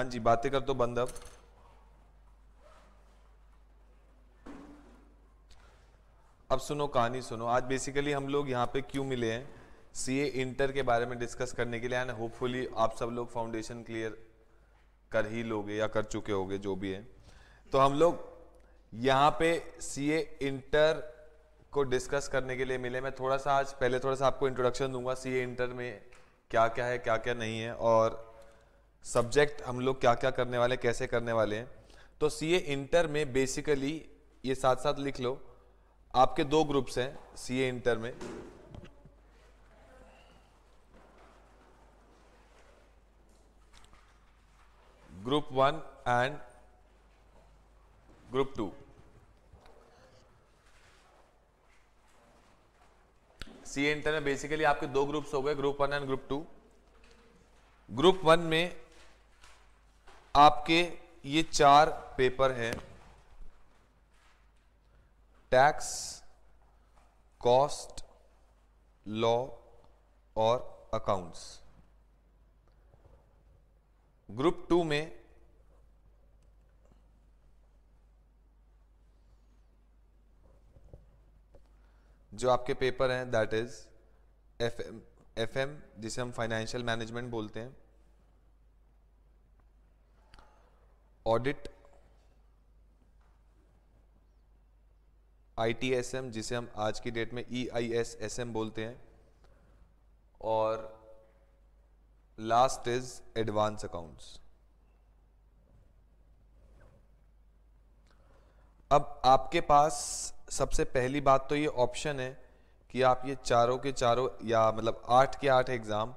हाँ जी बातें कर तो बंद अब अब सुनो कहानी सुनो आज बेसिकली हम लोग यहाँ पे क्यों मिले हैं सीए इंटर के बारे में डिस्कस करने के लिए एंड होपफुली आप सब लोग फाउंडेशन क्लियर कर ही लोगे या कर चुके होगे जो भी है तो हम लोग यहाँ पे सीए इंटर को डिस्कस करने के लिए मिले मैं थोड़ा सा आज पहले थोड़ा सा आपको इंट्रोडक्शन दूंगा सीए इंटर में क्या क्या है क्या क्या नहीं है और सब्जेक्ट हम लोग क्या क्या करने वाले कैसे करने वाले हैं तो सी इंटर में बेसिकली ये साथ साथ लिख लो आपके दो ग्रुप्स हैं सी इंटर में group one and group two CA inter में बेसिकली आपके दो ग्रुप्स हो गए group one and group two group one में आपके ये चार पेपर हैं टैक्स कॉस्ट लॉ और अकाउंट्स ग्रुप टू में जो आपके पेपर हैं दैट इज एफ एम जिसे हम फाइनेंशियल मैनेजमेंट बोलते हैं ऑडिट आईटीएसएम जिसे हम आज की डेट में ईआईएसएसएम e बोलते हैं और लास्ट इज एडवांस अकाउंट्स अब आपके पास सबसे पहली बात तो ये ऑप्शन है कि आप ये चारों के चारों या मतलब आठ के आठ एग्ज़ाम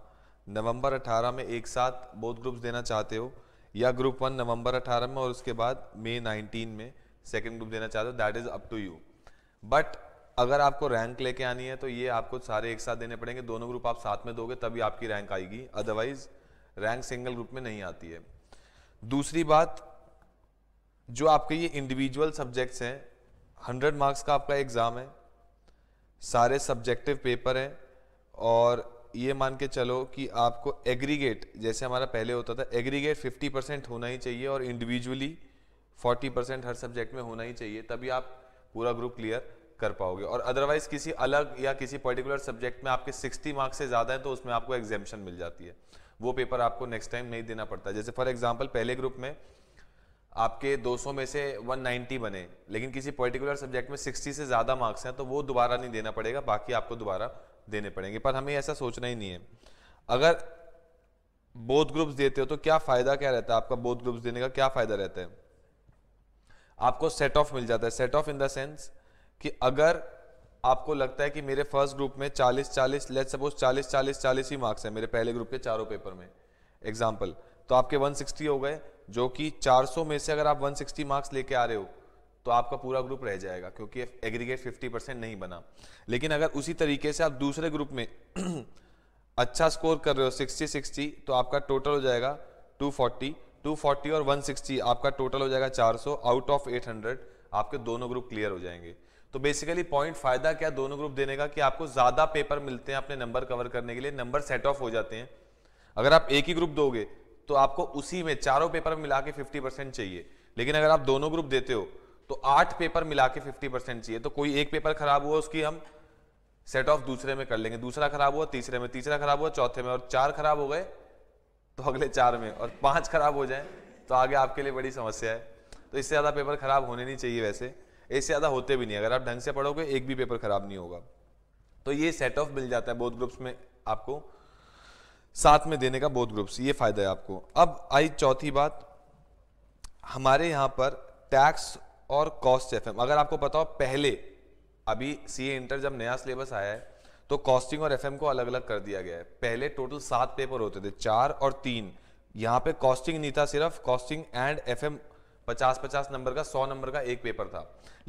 नवंबर 18 में एक साथ बोथ ग्रुप्स देना चाहते हो या ग्रुप वन नवंबर 18 में और उसके बाद मई 19 में सेकंड ग्रुप देना चाहते हो that is up to you but अगर आपको रैंक लेके आनी है तो ये आपको सारे एक साथ देने पड़ेंगे दोनों ग्रुप आप साथ में दोगे तभी आपकी रैंक आएगी अदरवाइज रैंक सिंगल ग्रुप में नहीं आती है दूसरी बात जो आपके ये इंडिविजुअल सब्जेक्ट्स हैं हंड्रेड मार्क्स का आपका एग्ज़ाम है सारे सब्जेक्टिव पेपर हैं और ये मान के चलो कि आपको एग्रीगेट जैसे हमारा पहले होता था एग्रीगेट 50 परसेंट होना ही चाहिए और इंडिविजुअली 40 परसेंट हर सब्जेक्ट में होना ही चाहिए तभी आप पूरा ग्रुप क्लियर कर पाओगे और अदरवाइज किसी अलग या किसी पर्टिकुलर सब्जेक्ट में आपके 60 मार्क्स से ज़्यादा है तो उसमें आपको एग्जामेशन मिल जाती है वो पेपर आपको नेक्स्ट टाइम नहीं देना पड़ता जैसे फॉर एग्जाम्पल पहले ग्रुप में आपके 200 में से 190 बने लेकिन किसी पर्टिकुलर सब्जेक्ट में 60 से ज़्यादा मार्क्स हैं तो वो दोबारा नहीं देना पड़ेगा बाकी आपको दोबारा देने पड़ेंगे पर हमें ऐसा सोचना ही नहीं है अगर बोथ ग्रुप्स देते हो तो क्या फ़ायदा क्या रहता है आपका बोथ ग्रुप्स देने का क्या फ़ायदा रहता है आपको सेट ऑफ मिल जाता है set off in the sense कि अगर आपको लगता है कि मेरे फर्स्ट ग्रुप में 40 40 लेट सपोज 40 40 40 ही मार्क्स है मेरे पहले ग्रुप के चारों पेपर में एग्जाम्पल तो आपके 160 हो गए जो कि 400 में से अगर आप 160 मार्क्स लेके आ रहे हो तो आपका पूरा ग्रुप रह जाएगा क्योंकि एग्रीगेट 50 परसेंट नहीं बना लेकिन अगर उसी तरीके से आप दूसरे ग्रुप में अच्छा स्कोर कर रहे हो 60 60 तो आपका टोटल हो जाएगा 240 240 और 160 आपका टोटल हो जाएगा 400 आउट ऑफ 800 आपके दोनों ग्रुप क्लियर हो जाएंगे तो बेसिकली पॉइंट फायदा क्या दोनों ग्रुप देने का कि आपको ज़्यादा पेपर मिलते हैं अपने नंबर कवर करने के लिए नंबर सेट ऑफ हो जाते हैं अगर आप एक ही ग्रुप दोगे तो आपको उसी में चारों पेपर मिला के फिफ्टी चाहिए लेकिन अगर आप दोनों ग्रुप देते हो तो आठ पेपर मिला के फिफ्टी परसेंट चाहिए तो कोई एक पेपर खराब हुआ उसकी हम सेट ऑफ दूसरे में कर लेंगे दूसरा खराब हुआ तीसरे में तीसरा खराब हुआ चौथे में और चार खराब हो गए तो अगले चार में और पांच खराब हो जाए तो आगे आपके लिए बड़ी समस्या है तो इससे ज़्यादा पेपर खराब होने नहीं चाहिए वैसे इससे ज़्यादा होते भी नहीं अगर आप ढंग से पढ़ोगे एक भी पेपर खराब नहीं होगा तो ये सेट ऑफ मिल जाता है बोथ ग्रुप्स में आपको साथ में देने का बोथ ग्रुप्स ये फायदा है आपको अब आई चौथी बात हमारे यहां पर टैक्स और कॉस्ट एफ अगर आपको पता हो पहले अभी सी इंटर जब नया सिलेबस आया है तो कॉस्टिंग और एफ को अलग अलग कर दिया गया है पहले टोटल सात पेपर होते थे चार और तीन यहाँ पे कॉस्टिंग नहीं था सिर्फ कॉस्टिंग एंड एफ एम पचास पचास नंबर का सौ नंबर का एक पेपर था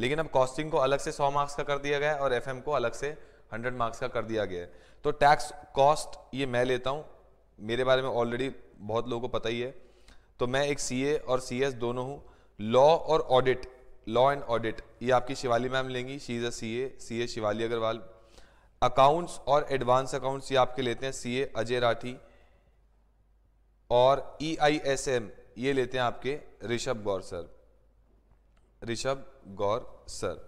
लेकिन अब कॉस्टिंग को अलग से सौ मार्क्स का कर दिया गया है और एफ को अलग से हंड्रेड मार्क्स का कर दिया गया है तो टैक्स कॉस्ट ये मैं लेता हूँ मेरे बारे में ऑलरेडी बहुत लोगों को पता ही है तो मैं एक सी और सी दोनों हूँ लॉ और ऑडिट लॉ एंड ऑडिट ये आपकी शिवाली मैम लेंगी she is a C A C A Shivali Agarwal accounts और एडवांस अकाउंट्स ये आपके लेते हैं सी ए अजय राठी और ई आई एस एम ये लेते हैं आपके ऋषभ गौर सर ऋषभ गौर सर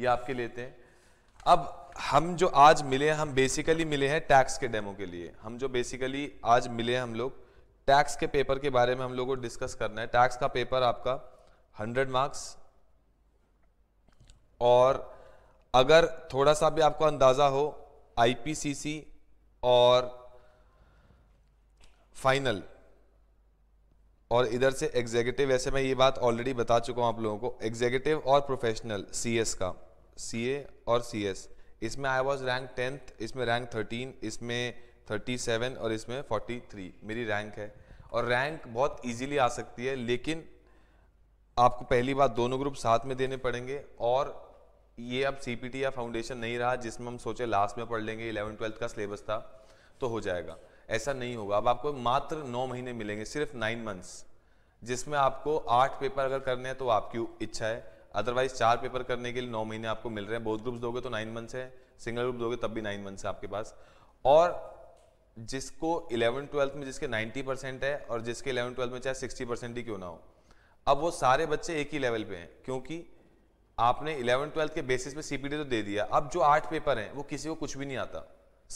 ये आपके लेते हैं अब हम जो आज मिले हैं हम बेसिकली मिले हैं टैक्स के डेमो के लिए हम जो बेसिकली आज मिले हैं हम लोग टैक्स के पेपर के बारे में हम लोगों को डिस्कस करना है टैक्स का पेपर आपका 100 मार्क्स और अगर थोड़ा सा भी आपको अंदाज़ा हो आईपीसीसी और फाइनल और इधर से एग्जीक्यूटिव ऐसे मैं ये बात ऑलरेडी बता चुका हूँ आप लोगों को एग्जीक्यूटिव और प्रोफेशनल सीएस का सीए और सीएस इसमें आई वाज रैंक टेंथ इसमें रैंक थर्टीन इसमें थर्टी सेवन और इसमें फोर्टी थ्री मेरी रैंक है और रैंक बहुत इजीली आ सकती है लेकिन आपको पहली बार दोनों ग्रुप साथ में देने पड़ेंगे और ये अब सीपीटी या फाउंडेशन नहीं रहा जिसमें हम सोचे लास्ट में पढ़ लेंगे इलेवन ट्वेल्थ का सिलेबस था तो हो जाएगा ऐसा नहीं होगा अब आपको मात्र नौ महीने मिलेंगे सिर्फ नाइन मंथ्स जिसमें आपको आठ पेपर अगर करने हैं तो आपकी इच्छा है अदरवाइज चार पेपर करने के लिए नौ महीने आपको मिल रहे हैं बोथ ग्रुप्स दोगे तो नाइन मंथ्स है सिंगल ग्रुप दोगे तब भी नाइन मंथ्स है आपके पास और जिसको इलेवन ट्वेल्थ में जिसके नाइन्टी परसेंट है और जिसके इलेवन ट्वेल्थ में चाहे सिक्सटी परसेंट ही क्यों ना हो अब वो सारे बच्चे एक ही लेवल पे हैं क्योंकि आपने इलेवन ट्वेल्थ के बेसिस पे सीपीडी तो दे दिया अब जो आठ पेपर हैं वो किसी को कुछ भी नहीं आता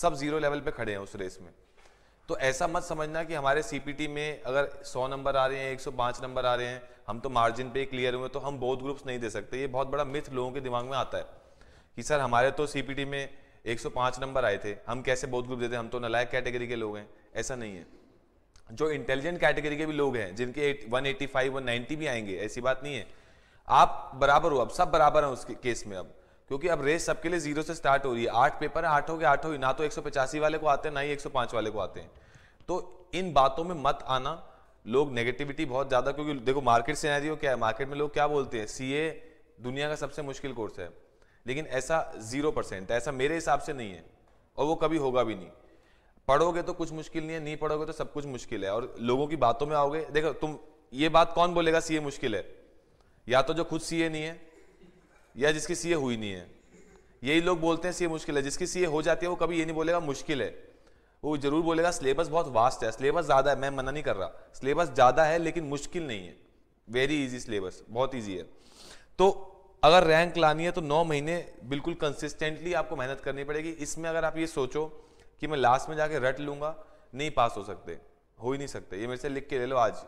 सब जीरो लेवल पे खड़े हैं उस रेस में तो ऐसा मत समझना कि हमारे सीपीटी में अगर 100 नंबर आ रहे हैं 105 नंबर आ रहे हैं हम तो मार्जिन पे क्लियर हुए तो हम बोध ग्रुप्स नहीं दे सकते ये बहुत बड़ा मिथ लोगों के दिमाग में आता है कि सर हमारे तो सीपीटी में 105 नंबर आए थे हम कैसे बोध ग्रुप देते हम तो नलायक कैटेगरी के लोग हैं ऐसा नहीं है जो इंटेलिजेंट कैटेगरी के भी लोग हैं जिनके वन एटी भी आएंगे ऐसी बात नहीं है आप बराबर हो अब सब बराबर हैं उसके केस में अब क्योंकि अब रेस सबके लिए जीरो से स्टार्ट हो रही है आठ पेपर है आठ हो गए ना तो एक वाले को आते हैं ना ही एक वाले को आते हैं तो इन बातों में मत आना लोग नेगेटिविटी बहुत ज़्यादा क्योंकि देखो मार्केट से सिनेरियो क्या है मार्केट में लोग क्या बोलते हैं सी दुनिया का सबसे मुश्किल कोर्स है लेकिन ऐसा जीरो परसेंट ऐसा मेरे हिसाब से नहीं है और वो कभी होगा भी नहीं पढ़ोगे तो कुछ मुश्किल नहीं है नहीं पढ़ोगे तो सब कुछ मुश्किल है और लोगों की बातों में आओगे देखो तुम ये बात कौन बोलेगा सीए मुश्किल है या तो जो खुद सीए नहीं है या जिसकी सीए हुई नहीं है यही लोग बोलते हैं सीए मुश्किल है जिसकी सीए हो जाती है वो कभी ये नहीं बोलेगा मुश्किल है वो जरूर बोलेगा सिलेबस बहुत वास्ट है सिलेबस ज़्यादा है मैं मना नहीं कर रहा सिलेबस ज़्यादा है लेकिन मुश्किल नहीं है वेरी इजी सिलेबस बहुत ईजी है तो अगर रैंक लानी है तो नौ महीने बिल्कुल कंसिस्टेंटली आपको मेहनत करनी पड़ेगी इसमें अगर आप ये सोचो कि मैं लास्ट में जाके रट लूँगा नहीं पास हो सकते हो ही नहीं सकते ये मेरे से लिख के ले लो आज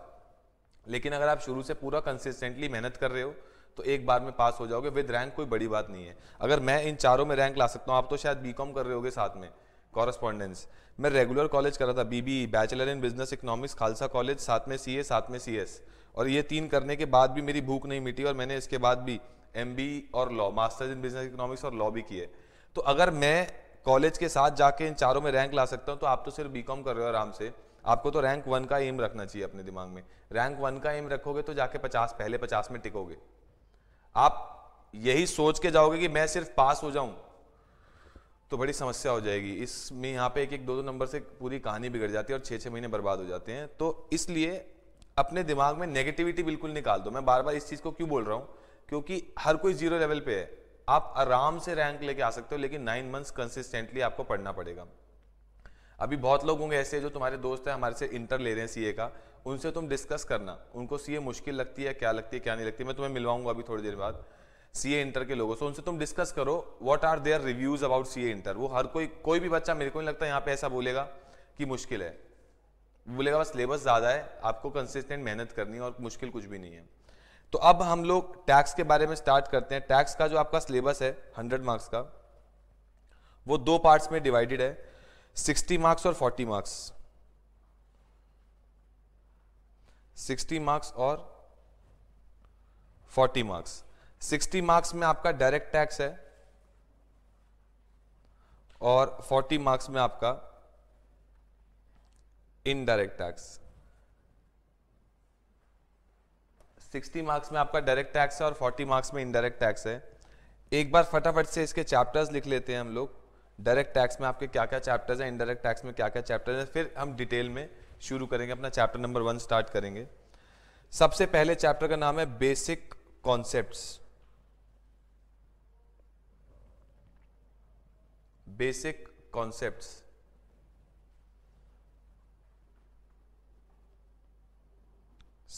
लेकिन अगर आप शुरू से पूरा कंसिस्टेंटली मेहनत कर रहे हो तो एक बार में पास हो जाओगे विद रैंक कोई बड़ी बात नहीं है अगर मैं इन चारों में रैंक ला सकता हूँ आप तो शायद बी कर रहे होगे साथ में कॉरेस्पॉन्डेंस मैं रेगुलर कॉलेज कर रहा था B bachelor in business economics Khalsa college साथ में सी साथ में सी और ये तीन करने के बाद भी मेरी भूख नहीं मिटी और मैंने इसके बाद भी एम e और law masters in business economics और लॉ भी किए तो अगर मैं कॉलेज के साथ जाके इन चारों में रैंक ला सकता हूँ तो आप तो सिर्फ बी कर रहे हो आराम से आपको तो रैंक वन का एम रखना चाहिए अपने दिमाग में रैंक वन का एम रखोगे तो जाके पचास पहले पचास में टिकोगे आप यही सोच के जाओगे कि मैं सिर्फ पास हो जाऊं तो बड़ी समस्या हो जाएगी इसमें यहाँ पे एक एक दो दो नंबर से पूरी कहानी बिगड़ जाती है और छः छः महीने बर्बाद हो जाते हैं तो इसलिए अपने दिमाग में नेगेटिविटी बिल्कुल निकाल दो मैं बार बार इस चीज़ को क्यों बोल रहा हूँ क्योंकि हर कोई जीरो लेवल पे है आप आराम से रैंक लेके आ सकते हो लेकिन नाइन मंथ्स कंसिस्टेंटली आपको पढ़ना पड़ेगा अभी बहुत लोग होंगे ऐसे जो तुम्हारे दोस्त हैं हमारे से इंटर ले रहे हैं सीए का उनसे तुम डिस्कस करना उनको सीए मुश्किल लगती है क्या लगती है क्या नहीं लगती मैं तुम्हें मिलवाऊंगा अभी थोड़ी देर बाद सीए इंटर के लोगों से उनसे तुम डिस्कस करो what are their reviews about CA inter वो हर कोई कोई भी बच्चा मेरे को नहीं लगता यहाँ पे ऐसा बोलेगा कि मुश्किल है बोलेगा बस सिलेबस ज़्यादा है आपको कंसिस्टेंट मेहनत करनी है और मुश्किल कुछ भी नहीं है तो अब हम लोग टैक्स के बारे में स्टार्ट करते हैं टैक्स का जो आपका सिलेबस है हंड्रेड मार्क्स का वो दो पार्ट्स में डिवाइडेड है 60 मार्क्स और 40 मार्क्स 60 मार्क्स और 40 मार्क्स 60 मार्क्स में आपका डायरेक्ट टैक्स है और 40 मार्क्स में आपका इनडायरेक्ट टैक्स 60 मार्क्स में आपका डायरेक्ट टैक्स है और 40 मार्क्स में इनडायरेक्ट टैक्स है एक बार फटाफट से इसके चैप्टर्स लिख लेते हैं हम लोग डायरेक्ट टैक्स में आपके क्या क्या चैप्टर्स हैं इनडायरेक्ट टैक्स में क्या क्या चैप्टर्स हैं फिर हम डिटेल में शुरू करेंगे अपना चैप्टर नंबर वन स्टार्ट करेंगे सबसे पहले चैप्टर का नाम है basic concept basic concepts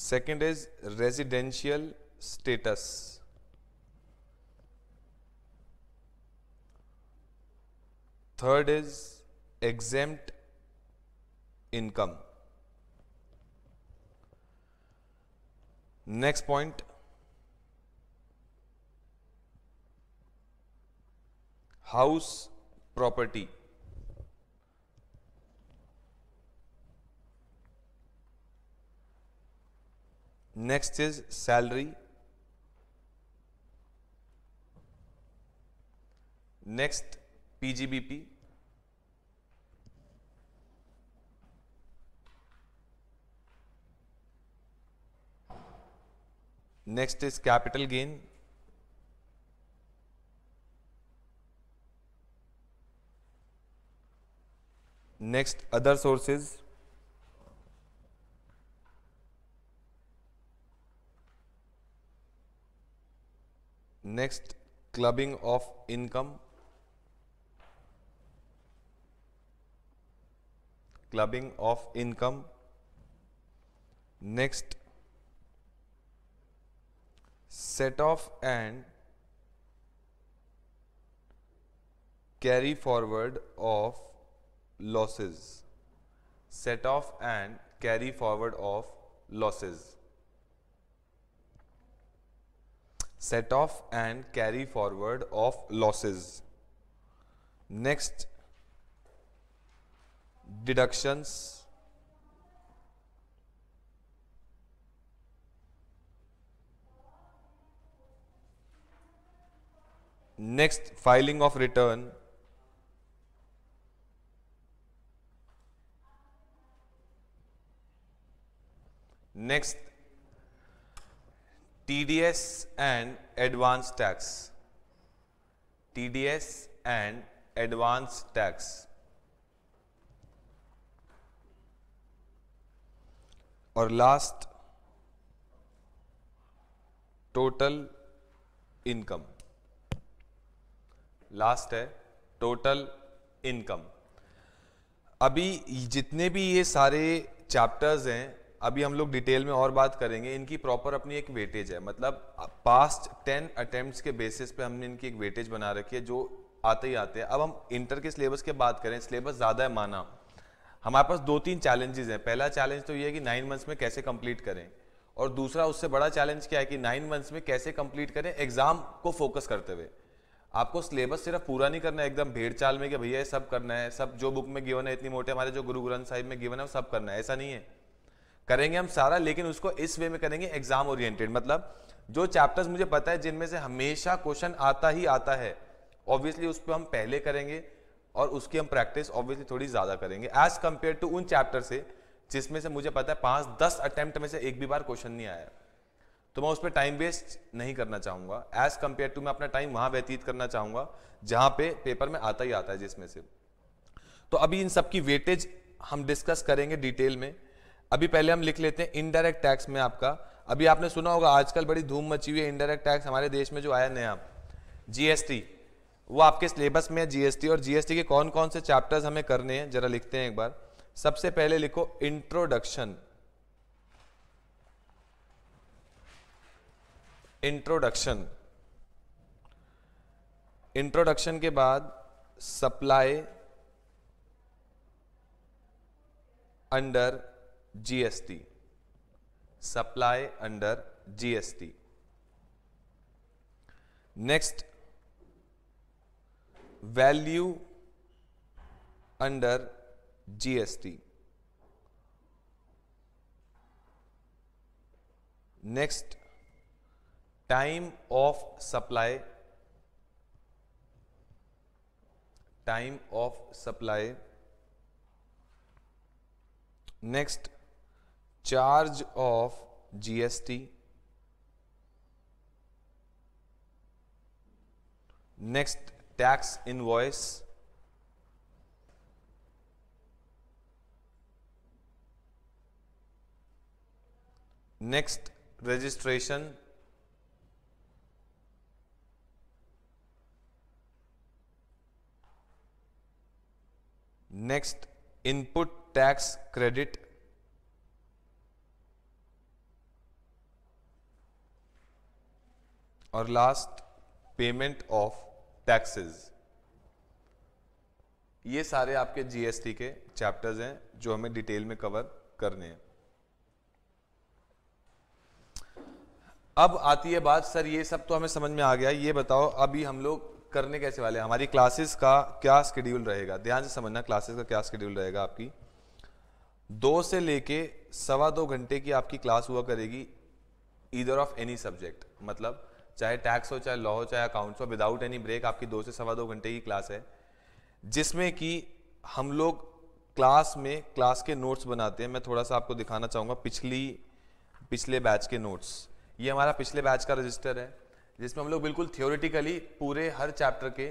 second is residential status Third is exempt income. Next point house property. Next is salary. Next PGBP, next is capital gain next other sources next clubbing of income clubbing of income. Next, set off and carry forward of losses. Set off and carry forward of losses. Set off and carry forward of losses. Next, deductions next filing of return next TDS and advance tax TDS and advance tax और last total income last है total income अभी जितने भी ये सारे chapters हैं अभी हम लोग डिटेल में और बात करेंगे इनकी प्रॉपर अपनी एक वेटेज है मतलब पास्ट टेन अटेम्प्ट्स के बेसिस पे हमने इनकी एक वेटेज बना रखी है जो आते ही आते हैं अब हम इंटर के सिलेबस के बात करें सिलेबस ज़्यादा है माना हमारे पास दो तीन चैलेंजेस हैं पहला चैलेंज तो ये है कि नाइन मंथ्स में कैसे कंप्लीट करें और दूसरा उससे बड़ा चैलेंज क्या है कि नाइन मंथ्स में कैसे कंप्लीट करें एग्जाम को फोकस करते हुए आपको सिलेबस सिर्फ पूरा नहीं करना है एकदम भेड़ चाल में कि भैया सब करना है सब जो बुक में गिवन है इतनी मोटे हमारे जो गुरु ग्रंथ साहिब में गिवन है वो सब करना है ऐसा नहीं है करेंगे हम सारा लेकिन उसको इस वे में करेंगे एग्जाम ओरिएंटेड मतलब जो चैप्टर्स मुझे पता है जिनमें से हमेशा क्वेश्चन आता ही आता है ऑब्वियसली उस पर हम पहले करेंगे और उसकी हम प्रैक्टिस ऑब्वियसली थोड़ी ज़्यादा करेंगे एज कम्पेयर टू उन चैप्टर से जिसमें से मुझे पता है पांच दस अटेम्प्ट में से एक भी बार क्वेश्चन नहीं आया तो मैं उस पर टाइम वेस्ट नहीं करना चाहूंगा एज कम्पेयर टू मैं अपना टाइम वहां व्यतीत करना चाहूंगा जहां पे पेपर में आता ही आता है जिसमें से तो अभी इन सब की वेटेज हम डिस्कस करेंगे डिटेल में अभी पहले हम लिख लेते हैं इनडायरेक्ट टैक्स में आपका अभी आपने सुना होगा आजकल बड़ी धूम मची हुई है इनडायरेक्ट टैक्स हमारे देश में जो आया नया जीएसटी वो आपके सिलेबस में जीएसटी और जीएसटी के कौन कौन से चैप्टर्स हमें करने हैं जरा लिखते हैं एक बार सबसे पहले लिखो इंट्रोडक्शन इंट्रोडक्शन इंट्रोडक्शन के बाद supply under GST supply under GST next value under GST. Next, time of supply. Time of supply. Next, charge of GST. Next, tax invoice next registration next input tax credit और last payment of taxes ये सारे आपके GST के chapters हैं जो हमें detail में cover करने हैं अब आती है बात सर ये सब तो हमें समझ में आ गया ये बताओ अभी हम लोग करने कैसे वाले हमारी क्लासेस का क्या स्केड्यूल रहेगा ध्यान से समझना क्लासेस का क्या स्केड्यूल रहेगा आपकी दो से लेके सवा दो घंटे की आपकी क्लास हुआ करेगी इधर ऑफ एनी सब्जेक्ट मतलब चाहे टैक्स हो चाहे लॉ हो चाहे अकाउंट्स हो विदाउट एनी ब्रेक आपकी दो से सवा दो घंटे की क्लास है जिसमें कि हम लोग क्लास में क्लास के नोट्स बनाते हैं मैं थोड़ा सा आपको दिखाना चाहूँगा पिछली पिछले बैच के नोट्स ये हमारा पिछले बैच का रजिस्टर है जिसमें हम लोग बिल्कुल थियोरिटिकली पूरे हर चैप्टर के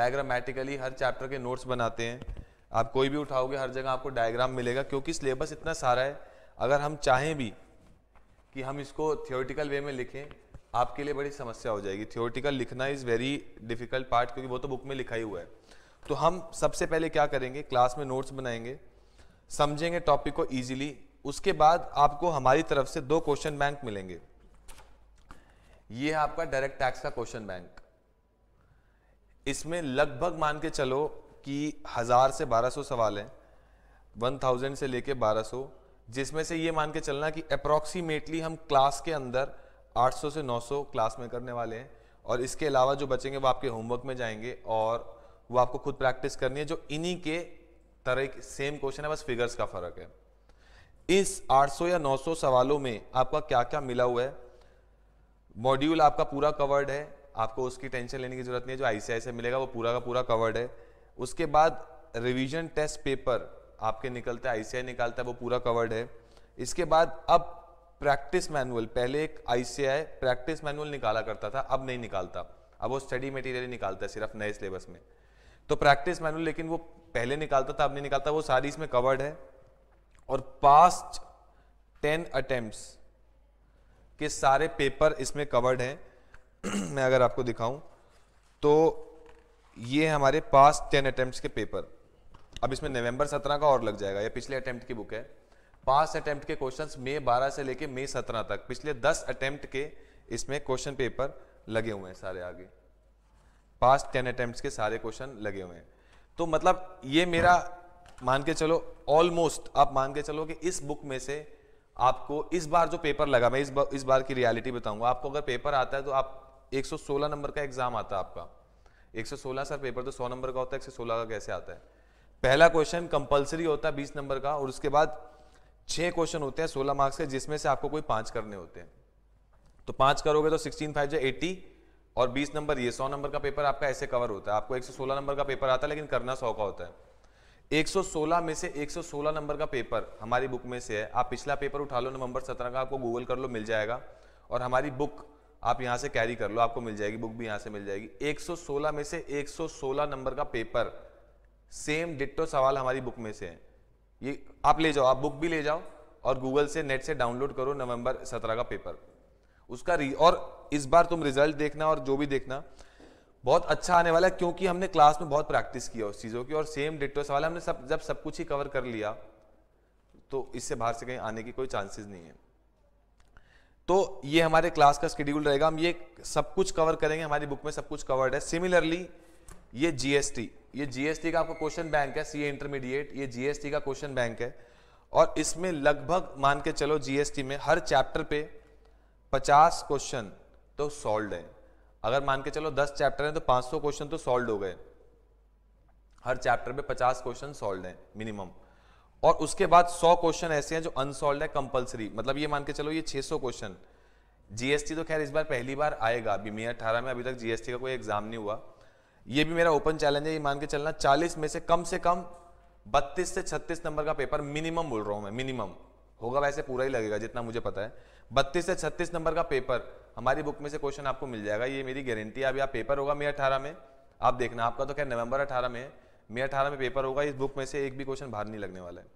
डायग्रामेटिकली हर चैप्टर के नोट्स बनाते हैं आप कोई भी उठाओगे हर जगह आपको डायग्राम मिलेगा क्योंकि सिलेबस इतना सारा है अगर हम चाहें भी कि हम इसको थियोरिटिकल वे में लिखें आपके लिए बड़ी समस्या हो जाएगी थियोरटिकल लिखना इज़ वेरी डिफिकल्ट पार्ट क्योंकि वो तो बुक में लिखा ही हुआ है तो हम सबसे पहले क्या करेंगे क्लास में नोट्स बनाएंगे समझेंगे टॉपिक को ईजिली उसके बाद आपको हमारी तरफ से दो क्वेश्चन बैंक मिलेंगे ये है आपका डायरेक्ट टैक्स का क्वेश्चन बैंक इसमें लगभग मान के चलो कि हज़ार से बारह सौ सवाल हैं थाउजेंड से लेके सौ जिसमें से ये मान के चलना कि अप्रॉक्सीमेटली हम क्लास के अंदर 800 से 900 क्लास में करने वाले हैं और इसके अलावा जो बचेंगे वो आपके होमवर्क में जाएंगे और वो आपको खुद प्रैक्टिस करनी है जो इन्हीं के तरह सेम क्वेश्चन है बस फिगर्स का फ़र्क है इस 800 या 900 सवालों में आपका क्या क्या मिला हुआ है मॉड्यूल आपका पूरा कवर्ड है आपको उसकी टेंशन लेने की जरूरत नहीं है जो आईसीआई से मिलेगा वो पूरा का पूरा कवर्ड है उसके बाद रिविजन टेस्ट पेपर आपके निकलता है आईसीआई निकालता है वो पूरा कवर्ड है इसके बाद अब प्रैक्टिस मैनुअल पहले एक आईसीआई प्रैक्टिस मैनुअल निकाला करता था अब नहीं निकालता अब वो स्टडी मटेरियल ही निकालता है सिर्फ नए सिलेबस में तो प्रैक्टिस मैनुअल लेकिन वो पहले निकालता था अब नहीं निकालता वो सारी इसमें कवर्ड है और पास्ट टेन अटेम्प्ट के सारे पेपर इसमें कवर्ड हैं मैं अगर आपको दिखाऊं तो ये हमारे पास्ट टेन अटेम्प्ट के पेपर अब इसमें नवंबर सत्रह का और लग जाएगा ये पिछले अटेम्प्ट की बुक है पास अटेम्प्ट के क्वेश्चंस मई बारह से लेके मई सत्रह तक पिछले दस अटेम्प्ट के इसमें क्वेश्चन पेपर लगे हुए हैं सारे आगे पास्ट टेन अटेम्प्ट के सारे क्वेश्चन लगे हुए हैं तो मतलब ये मेरा मान के चलो ऑलमोस्ट आप मान के चलो कि इस बुक में से आपको इस बार जो पेपर लगा मैं इस बार इस बार की रियलिटी बताऊंगा आपको अगर पेपर आता है तो आप 116 नंबर का एग्जाम आता है आपका 116 सर पेपर तो 100 नंबर का होता है 116 का कैसे आता है पहला क्वेश्चन कंपलसरी होता है 20 नंबर का और उसके बाद छह क्वेश्चन होते हैं सोलह मार्क्स के जिसमें से आपको कोई पांच करने होते हैं तो पांच करोगे तो सिक्सटीन फाइव जो एट्टी और बीस नंबर ये सौ नंबर का पेपर आपका ऐसे कवर होता है आपको एक सौ सोलह नंबर का पेपर आता है लेकिन करना सौ का होता है 116 में से 116 नंबर का पेपर हमारी बुक में से है आप पिछला पेपर उठा लो नवंबर 17 का आपको गूगल कर लो मिल जाएगा और हमारी बुक आप यहाँ से कैरी कर लो आपको मिल जाएगी बुक भी यहाँ से मिल जाएगी 116 में से 116 नंबर का पेपर सेम डिट्टो सवाल हमारी बुक में से है ये आप ले जाओ आप बुक भी ले जाओ और गूगल से नेट से डाउनलोड करो नवंबर सत्रह का पेपर उसका और इस बार तुम रिजल्ट देखना और जो भी देखना बहुत अच्छा आने वाला है क्योंकि हमने क्लास में बहुत प्रैक्टिस किया उस चीज़ों की और सेम डिटो सवाल हमने सब जब सब कुछ ही कवर कर लिया तो इससे बाहर से कहीं आने की कोई चांसेस नहीं है तो ये हमारे क्लास का शेड्यूल रहेगा हम ये सब कुछ कवर करेंगे हमारी बुक में सब कुछ कवर्ड है सिमिलरली ये जीएसटी ये जीएसटी का आपका क्वेश्चन बैंक है सी इंटरमीडिएट ये जीएसटी का क्वेश्चन बैंक है और इसमें लगभग मान के चलो जीएसटी में हर चैप्टर पे 50 क्वेश्चन तो सॉल्व है अगर मान के चलो 10 चैप्टर हैं तो 500 क्वेश्चन तो सॉल्व हो गए हर चैप्टर पे 50 क्वेश्चन सॉल्व हैं मिनिमम और उसके बाद 100 क्वेश्चन ऐसे हैं जो अनसॉल्व है कंपलसरी मतलब ये मान के चलो ये 600 क्वेश्चन जीएसटी तो खैर इस बार पहली बार आएगा मे अठारह में अभी तक जीएसटी का कोई एग्जाम नहीं हुआ ये भी मेरा ओपन चैलेंज है ये मान के चलना 40 में से कम से कम 32 से 36 नंबर का पेपर मिनिमम बोल रहा हूं मैं मिनिमम होगा वैसे पूरा ही लगेगा जितना मुझे पता है 32 से 36 नंबर का पेपर हमारी बुक में से क्वेश्चन आपको मिल जाएगा ये मेरी गारंटी है अभी आप पेपर होगा मे अठारह में आप देखना आपका तो क्या नवंबर अठारह में मे अठारह में पेपर होगा इस बुक में से एक भी क्वेश्चन बाहर नहीं लगने वाला है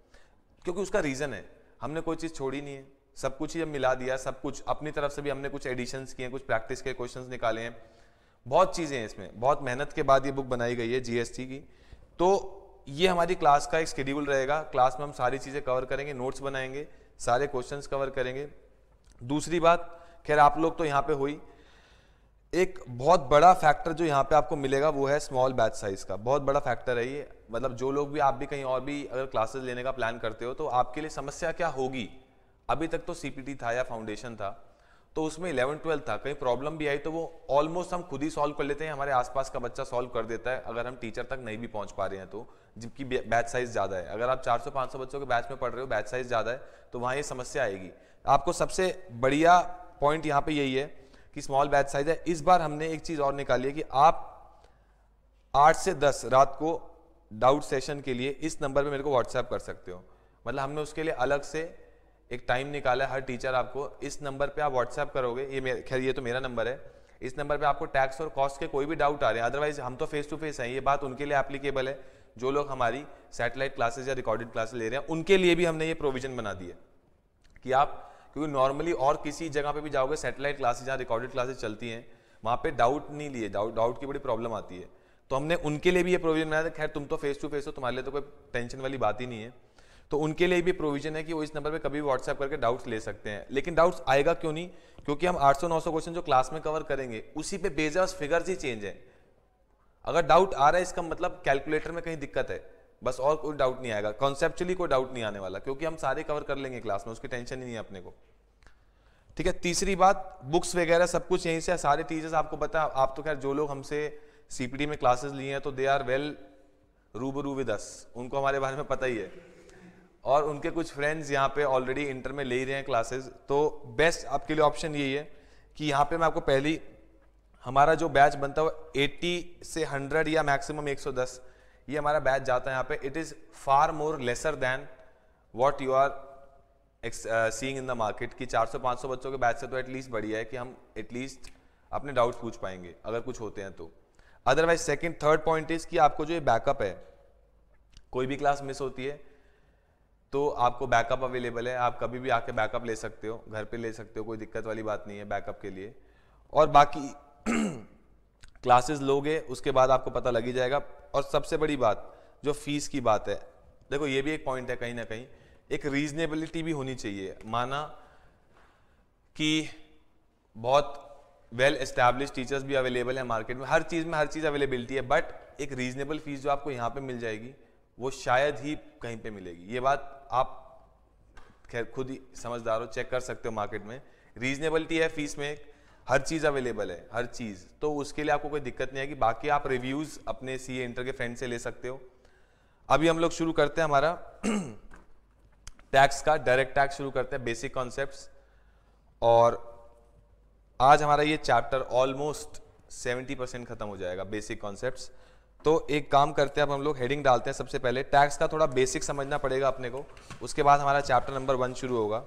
क्योंकि उसका रीज़न है हमने कोई चीज़ छोड़ी नहीं है सब कुछ ही हम मिला दिया सब कुछ अपनी तरफ से भी हमने कुछ एडिशंस किए कुछ प्रैक्टिस के क्वेश्चंस निकाले हैं बहुत चीज़ें हैं इसमें बहुत मेहनत के बाद ये बुक बनाई गई है जीएसटी की तो ये हमारी क्लास का एक शेड्यूल रहेगा क्लास में हम सारी चीज़ें कवर करेंगे नोट्स बनाएंगे सारे क्वेश्चंस कवर करेंगे दूसरी बात खैर आप लोग तो यहाँ पे हुई एक बहुत बड़ा फैक्टर जो यहाँ पे आपको मिलेगा वो है स्मॉल बैच साइज का बहुत बड़ा फैक्टर है ये मतलब जो लोग भी आप भी कहीं और भी अगर क्लासेस लेने का प्लान करते हो तो आपके लिए समस्या क्या होगी अभी तक तो सीपीटी था या फाउंडेशन था तो उसमें इलेवन ट्वेल्थ था कहीं प्रॉब्लम भी आई तो वो ऑलमोस्ट हम खुद ही सॉल्व कर लेते हैं हमारे आसपास का बच्चा सॉल्व कर देता है अगर हम टीचर तक नहीं भी पहुंच पा रहे हैं तो जबकि बैच साइज ज़्यादा है अगर आप 400-500 बच्चों के बैच में पढ़ रहे हो बैच साइज ज़्यादा है तो वहाँ ये समस्या आएगी आपको सबसे बढ़िया पॉइंट यहाँ पर यही है कि स्मॉल बैच साइज है इस बार हमने एक चीज़ और निकाली है कि आप आठ से दस रात को डाउट सेशन के लिए इस नंबर पर मेरे को व्हाट्सएप कर सकते हो मतलब हमने उसके लिए अलग से एक टाइम निकाला है हर टीचर आपको इस नंबर पे आप व्हाट्सएप करोगे ये खैर ये तो मेरा नंबर है इस नंबर पे आपको टैक्स और कॉस्ट के कोई भी डाउट आ रहे हैं अदरवाइज हम तो फेस टू फेस हैं ये बात उनके लिए एप्लीकेबल है जो लोग हमारी सैटेलाइट क्लासेज या रिकॉर्डेड क्लासेज ले रहे हैं उनके लिए भी हमने ये प्रोविजन बना दिया है कि आप क्योंकि नॉर्मली और किसी जगह पर भी जाओगे सेटेलाइट क्लासेज या रिकॉर्डेड क्लासेज चलती हैं वहाँ पर डाउट नहीं लिए डाउट डाउट की बड़ी प्रॉब्लम आती है तो हमने उनके लिए भी ये प्रोविजन बनाया था खैर तुम तो फेस टू फेस हो तुम्हारे लिए तो कोई टेंशन वाली बात ही नहीं है तो उनके लिए भी प्रोविजन है कि वो इस नंबर पे कभी भी व्हाट्सएप करके डाउट्स ले सकते हैं लेकिन डाउट्स आएगा क्यों नहीं क्योंकि हम 800 900 क्वेश्चन जो क्लास में कवर करेंगे उसी पे बेस है बस फिगर्स ही चेंज है अगर डाउट आ रहा है इसका मतलब कैलकुलेटर में कहीं दिक्कत है बस और कोई डाउट नहीं आएगा कॉन्सेप्चुअली कोई डाउट नहीं आने वाला क्योंकि हम सारे कवर कर लेंगे क्लास में उसकी टेंशन ही नहीं है अपने को ठीक है तीसरी बात बुक्स वगैरह सब कुछ यहीं से सारे टीचर्स आपको पता आप तो खैर जो लोग हमसे सीपीडी में क्लासेस लिए हैं तो दे आर वेल रूबरू विद अस उनको हमारे बारे में पता ही है और उनके कुछ फ्रेंड्स यहाँ पे ऑलरेडी इंटर में ले ही रहे हैं क्लासेस तो बेस्ट आपके लिए ऑप्शन यही है कि यहाँ पे मैं आपको पहली हमारा जो बैच बनता है वो एट्टी से हंड्रेड या मैक्सिमम एक सौ दस ये हमारा बैच जाता है यहाँ पे it is far more lesser than what you are seeing in the market कि 400-500 बच्चों के बैच से तो एटलीस्ट बढ़िया है कि हम एटलीस्ट अपने डाउट पूछ पाएंगे अगर कुछ होते हैं तो otherwise second third point is कि आपको जो ये बैकअप है कोई भी क्लास मिस होती है तो आपको बैकअप अवेलेबल है आप कभी भी आके बैकअप ले सकते हो घर पे ले सकते हो कोई दिक्कत वाली बात नहीं है बैकअप के लिए और बाकी क्लासेस लोगे उसके बाद आपको पता लगी जाएगा और सबसे बड़ी बात जो फीस की बात है देखो ये भी एक पॉइंट है कहीं ना कहीं एक रीजनेबिलिटी भी होनी चाहिए माना कि बहुत वेल एस्टैब्लिश टीचर्स भी अवेलेबल है मार्केट में हर चीज़ में हर चीज़ अवेलेबिलिटी है बट एक रीजनेबल फीस जो आपको यहाँ पे मिल जाएगी वो शायद ही कहीं पे मिलेगी ये बात आप खैर खुद ही समझदार हो चेक कर सकते हो मार्केट में रीजनेबलिटी है फीस में हर चीज़ अवेलेबल है हर चीज़ तो उसके लिए आपको कोई दिक्कत नहीं आएगी बाकी आप रिव्यूज़ अपने सी इंटर के फ्रेंड से ले सकते हो अभी हम लोग शुरू करते हैं हमारा टैक्स का डायरेक्ट टैक्स शुरू करते हैं बेसिक कॉन्सेप्ट और आज हमारा ये चैप्टर ऑलमोस्ट सेवेंटी परसेंट खत्म हो जाएगा बेसिक कॉन्सेप्ट्स तो एक काम करते हैं अब हम लोग हेडिंग डालते हैं सबसे पहले टैक्स का थोड़ा बेसिक समझना पड़ेगा अपने को उसके बाद हमारा चैप्टर नंबर वन शुरू होगा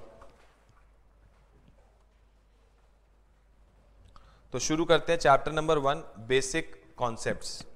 तो शुरू करते हैं chapter number one basic concepts